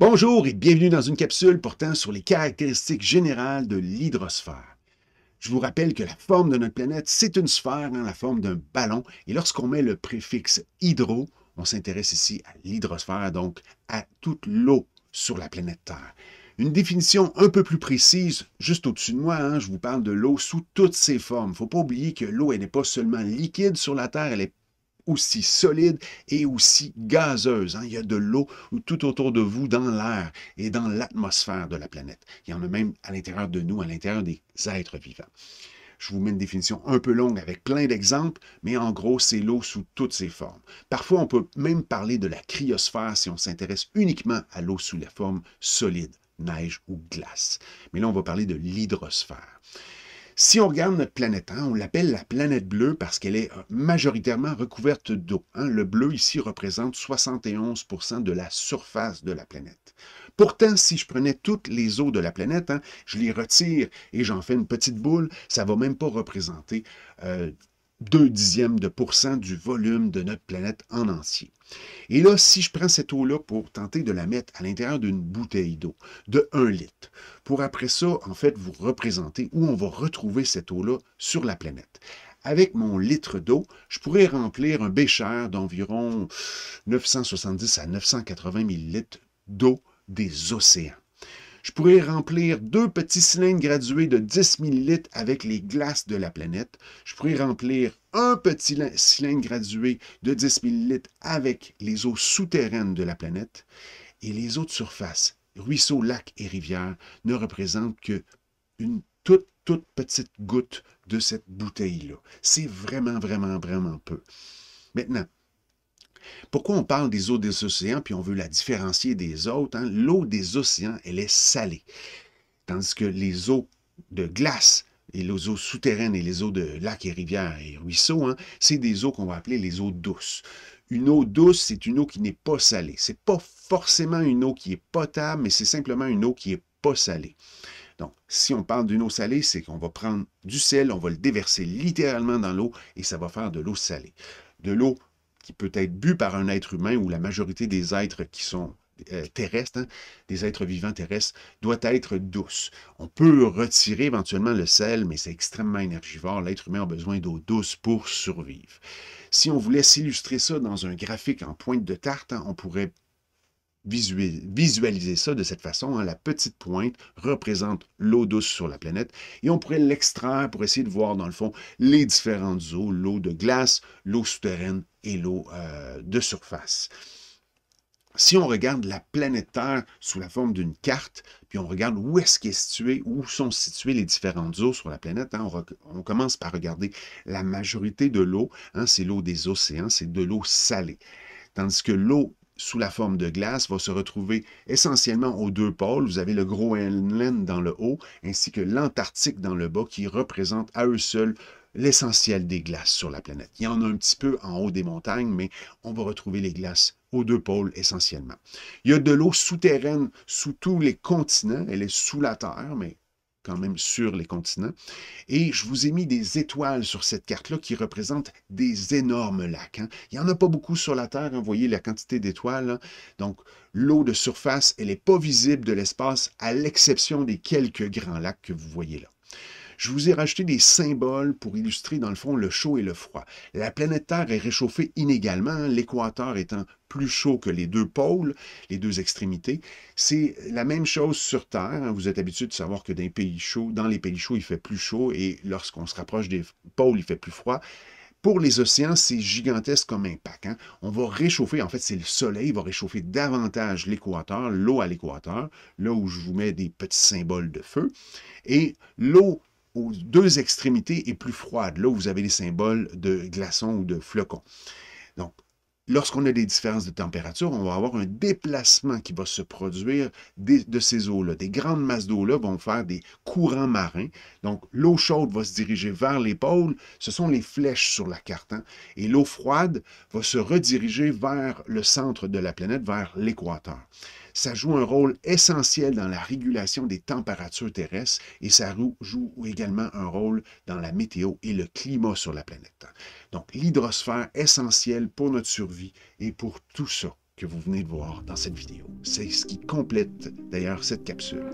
Bonjour et bienvenue dans une capsule portant sur les caractéristiques générales de l'hydrosphère. Je vous rappelle que la forme de notre planète, c'est une sphère dans la forme d'un ballon et lorsqu'on met le préfixe hydro, on s'intéresse ici à l'hydrosphère, donc à toute l'eau sur la planète Terre. Une définition un peu plus précise, juste au-dessus de moi, hein, je vous parle de l'eau sous toutes ses formes. Il ne faut pas oublier que l'eau, n'est pas seulement liquide sur la Terre, elle est aussi solide et aussi gazeuse. Hein. Il y a de l'eau tout autour de vous, dans l'air et dans l'atmosphère de la planète. Il y en a même à l'intérieur de nous, à l'intérieur des êtres vivants. Je vous mets une définition un peu longue avec plein d'exemples, mais en gros, c'est l'eau sous toutes ses formes. Parfois, on peut même parler de la cryosphère si on s'intéresse uniquement à l'eau sous la forme solide, neige ou glace. Mais là, on va parler de l'hydrosphère. Si on regarde notre planète, hein, on l'appelle la planète bleue parce qu'elle est euh, majoritairement recouverte d'eau. Hein. Le bleu ici représente 71% de la surface de la planète. Pourtant, si je prenais toutes les eaux de la planète, hein, je les retire et j'en fais une petite boule, ça ne va même pas représenter euh, deux dixièmes de pourcent du volume de notre planète en entier. Et là, si je prends cette eau-là pour tenter de la mettre à l'intérieur d'une bouteille d'eau de 1 litre, pour après ça, en fait, vous représenter où on va retrouver cette eau-là sur la planète. Avec mon litre d'eau, je pourrais remplir un bécher d'environ 970 à 980 litres d'eau des océans. Je pourrais remplir deux petits cylindres gradués de 10 ml avec les glaces de la planète. Je pourrais remplir un petit cylindre gradué de 10 ml avec les eaux souterraines de la planète. Et les eaux de surface, ruisseaux, lacs et rivières, ne représentent que une toute, toute petite goutte de cette bouteille-là. C'est vraiment, vraiment, vraiment peu. Maintenant, pourquoi on parle des eaux des océans puis on veut la différencier des autres? Hein? L'eau des océans, elle est salée. Tandis que les eaux de glace et les eaux souterraines et les eaux de lacs et rivières et ruisseaux, hein, c'est des eaux qu'on va appeler les eaux douces. Une eau douce, c'est une eau qui n'est pas salée. Ce n'est pas forcément une eau qui est potable, mais c'est simplement une eau qui n'est pas salée. Donc, si on parle d'une eau salée, c'est qu'on va prendre du sel, on va le déverser littéralement dans l'eau et ça va faire de l'eau salée. De l'eau qui peut être bu par un être humain ou la majorité des êtres qui sont euh, terrestres, hein, des êtres vivants terrestres, doit être douce. On peut retirer éventuellement le sel, mais c'est extrêmement énergivore. L'être humain a besoin d'eau douce pour survivre. Si on voulait s'illustrer ça dans un graphique en pointe de tarte, hein, on pourrait visualiser ça de cette façon. Hein. la petite pointe représente l'eau douce sur la planète et on pourrait l'extraire pour essayer de voir dans le fond les différentes eaux, l'eau de glace, l'eau souterraine l'eau euh, de surface. Si on regarde la planète Terre sous la forme d'une carte, puis on regarde où est-ce est situé, où sont situées les différentes eaux sur la planète, hein, on, commence par regarder la majorité de l'eau, hein, c'est l'eau des océans, c'est de l'eau salée. Tandis que l'eau sous la forme de glace va se retrouver essentiellement aux deux pôles. Vous avez le Groenland dans le haut ainsi que l'Antarctique dans le bas qui représente à eux seuls l'essentiel des glaces sur la planète. Il y en a un petit peu en haut des montagnes, mais on va retrouver les glaces aux deux pôles essentiellement. Il y a de l'eau souterraine sous tous les continents. Elle est sous la Terre, mais quand même sur les continents. Et je vous ai mis des étoiles sur cette carte-là qui représentent des énormes lacs. Hein. Il n'y en a pas beaucoup sur la Terre, hein. vous voyez la quantité d'étoiles. Hein. Donc, l'eau de surface, elle n'est pas visible de l'espace, à l'exception des quelques grands lacs que vous voyez là. Je vous ai rajouté des symboles pour illustrer dans le fond le chaud et le froid. La planète Terre est réchauffée inégalement, hein. l'équateur étant plus chaud que les deux pôles, les deux extrémités. C'est la même chose sur Terre. Hein. Vous êtes habitué de savoir que dans pays chauds, dans les pays chauds, il fait plus chaud et lorsqu'on se rapproche des pôles, il fait plus froid. Pour les océans, c'est gigantesque comme impact. Hein? On va réchauffer, en fait, c'est le soleil, va réchauffer davantage l'équateur, l'eau à l'équateur, là où je vous mets des petits symboles de feu. Et l'eau aux deux extrémités et plus froide, là où vous avez les symboles de glaçons ou de flocons. Donc, lorsqu'on a des différences de température, on va avoir un déplacement qui va se produire de ces eaux-là. Des grandes masses d'eau-là vont faire des courants marins. Donc, l'eau chaude va se diriger vers les pôles. Ce sont les flèches sur la carte. Hein. Et l'eau froide va se rediriger vers le centre de la planète, vers l'équateur. Ça joue un rôle essentiel dans la régulation des températures terrestres et ça joue également un rôle dans la météo et le climat sur la planète. Donc l'hydrosphère essentielle pour notre survie et pour tout ça que vous venez de voir dans cette vidéo. C'est ce qui complète d'ailleurs cette capsule.